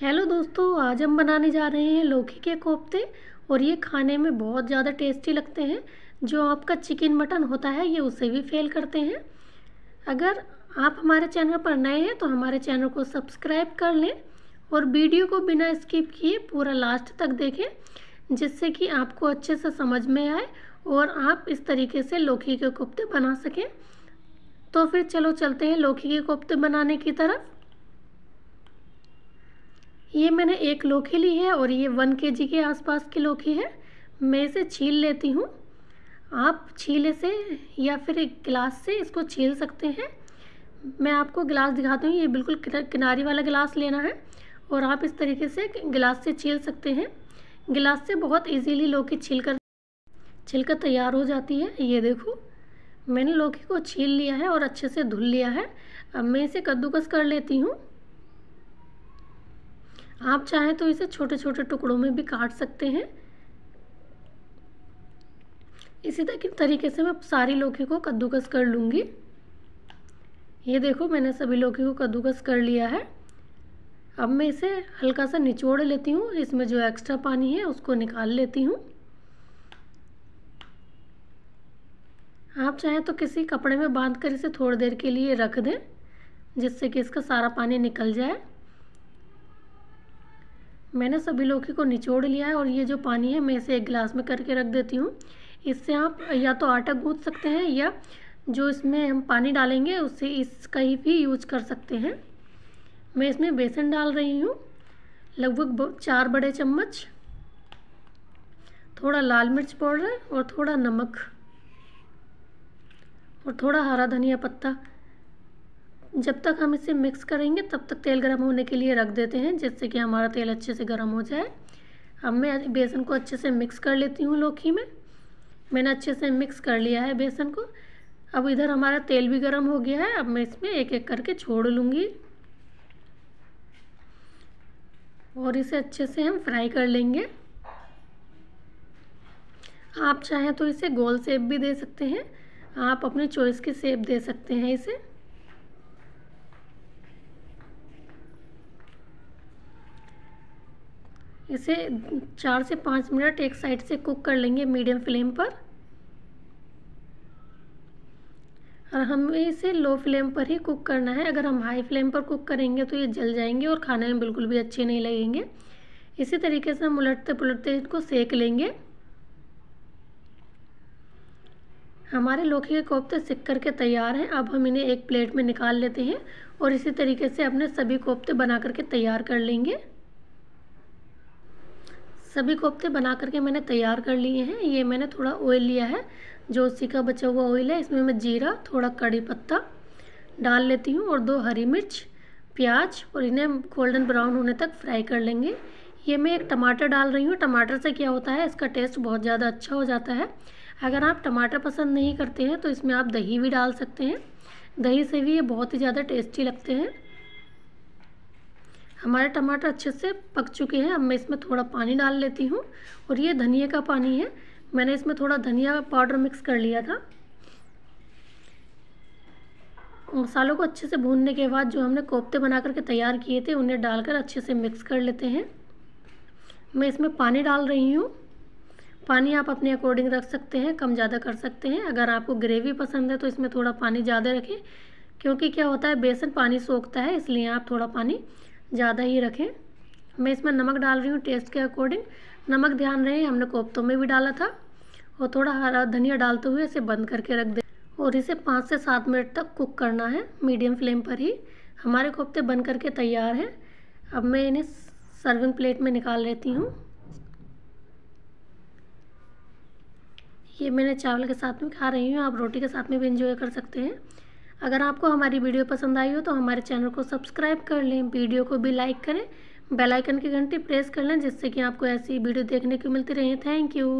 hello दोस्तों आज हम बनाने जा रहे हैं लौकी के कोफ्ते और ये खाने में बहुत ज़्यादा टेस्टी लगते हैं जो आपका चिकन मटन होता है ये उसे भी फेल करते हैं अगर आप हमारे चैनल पर नए हैं तो हमारे चैनल को सब्सक्राइब कर लें और वीडियो को बिना स्किप किए पूरा लास्ट तक देखें जिससे कि आपको अच्छे से समझ में आए और आप इस तरीके से लौकी के कोफ्ते बना सकें तो फिर चलो चलते हैं लौकी के कोफ्ते बनाने की तरफ ये मैंने एक लोखी ली है और ये वन के जी के आसपास की लोखी है मैं इसे छील लेती हूँ आप छीले से या फिर एक गिलास से इसको छील सकते हैं मैं आपको गिलास दिखाती हूँ ये बिल्कुल किनारी वाला गिलास लेना है और आप इस तरीके से गिलास से छील सकते हैं गिलास से बहुत इजीली लौकी छील कर छिलकर तैयार हो जाती है ये देखो मैंने लौकी को छील लिया है और अच्छे से धुल लिया है अब मैं इसे कद्दूकस कर लेती हूँ आप चाहें तो इसे छोटे छोटे टुकड़ों में भी काट सकते हैं इसी तरीके से मैं सारी लौकी को कद्दूकस कर लूँगी ये देखो मैंने सभी लौकी को कद्दूकस कर लिया है अब मैं इसे हल्का सा निचोड़ लेती हूँ इसमें जो एक्स्ट्रा पानी है उसको निकाल लेती हूँ आप चाहें तो किसी कपड़े में बांध कर इसे थोड़ी देर के लिए रख दें जिससे कि इसका सारा पानी निकल जाए मैंने सभी लौकी को निचोड़ लिया है और ये जो पानी है मैं इसे एक गिलास में करके रख देती हूँ इससे आप या तो आटा गूँथ सकते हैं या जो इसमें हम पानी डालेंगे उससे इसका ही भी यूज कर सकते हैं मैं इसमें बेसन डाल रही हूँ लगभग चार बड़े चम्मच थोड़ा लाल मिर्च पाउडर और थोड़ा नमक और थोड़ा हरा धनिया पत्ता जब तक हम इसे मिक्स करेंगे तब तक तेल गर्म होने के लिए रख देते हैं जिससे कि हमारा तेल अच्छे से गर्म हो जाए अब मैं बेसन को अच्छे से मिक्स कर लेती हूँ लोखी में मैंने अच्छे से मिक्स कर लिया है बेसन को अब इधर हमारा तेल भी गर्म हो गया है अब मैं इसमें एक एक करके छोड़ लूँगी और इसे अच्छे से हम फ्राई कर लेंगे आप चाहें तो इसे गोल सेप भी दे सकते हैं आप अपनी चॉइस की सेप दे सकते हैं इसे इसे चार से पाँच मिनट एक साइड से कुक कर लेंगे मीडियम फ्लेम पर और हमें इसे लो फ्लेम पर ही कुक करना है अगर हम हाई फ्लेम पर कुक करेंगे तो ये जल जाएंगे और खाने में बिल्कुल भी अच्छे नहीं लगेंगे इसी तरीके से हम उलटते पुलटते इनको सेक लेंगे हमारे लौकी के कोफ्ते सिक करके तैयार हैं अब हम इन्हें एक प्लेट में निकाल लेते हैं और इसी तरीके से अपने सभी कोफ्ते बना करके तैयार कर लेंगे सभी कोफ्ते बना करके मैंने तैयार कर लिए हैं ये मैंने थोड़ा ऑयल लिया है जो उसी का बचा हुआ ऑयल है इसमें मैं जीरा थोड़ा कड़ी पत्ता डाल लेती हूँ और दो हरी मिर्च प्याज और इन्हें गोल्डन ब्राउन होने तक फ्राई कर लेंगे ये मैं एक टमाटर डाल रही हूँ टमाटर से क्या होता है इसका टेस्ट बहुत ज़्यादा अच्छा हो जाता है अगर आप टमाटर पसंद नहीं करते हैं तो इसमें आप दही भी डाल सकते हैं दही से भी ये बहुत ही ज़्यादा टेस्टी लगते हैं हमारे टमाटर अच्छे से पक चुके हैं अब मैं इसमें थोड़ा पानी डाल लेती हूँ और ये धनिया का पानी है मैंने इसमें थोड़ा धनिया पाउडर मिक्स कर लिया था मसालों को अच्छे से भूनने के बाद जो हमने कोफ्ते बना करके तैयार किए थे उन्हें डालकर अच्छे से मिक्स कर लेते हैं मैं इसमें पानी डाल रही हूँ पानी आप अपने अकॉर्डिंग रख सकते हैं कम ज़्यादा कर सकते हैं अगर आपको ग्रेवी पसंद है तो इसमें थोड़ा पानी ज़्यादा रखें क्योंकि क्या होता है बेसन पानी सोखता है इसलिए आप थोड़ा पानी ज़्यादा ही रखें मैं इसमें नमक डाल रही हूँ टेस्ट के अकॉर्डिंग नमक ध्यान रहे हमने कोफ्तों में भी डाला था और थोड़ा हरा धनिया डालते हुए इसे बंद करके रख दें और इसे पाँच से सात मिनट तक कुक करना है मीडियम फ्लेम पर ही हमारे कोफ्ते बन करके तैयार हैं अब मैं इन्हें सर्विंग प्लेट में निकाल लेती हूँ ये मैंने चावल के साथ में खा रही हूँ आप रोटी के साथ में भी इंजॉय कर सकते हैं अगर आपको हमारी वीडियो पसंद आई हो तो हमारे चैनल को सब्सक्राइब कर लें वीडियो को भी लाइक करें बेल आइकन की घंटी प्रेस कर लें जिससे कि आपको ऐसी वीडियो देखने को मिलती रहे थैंक यू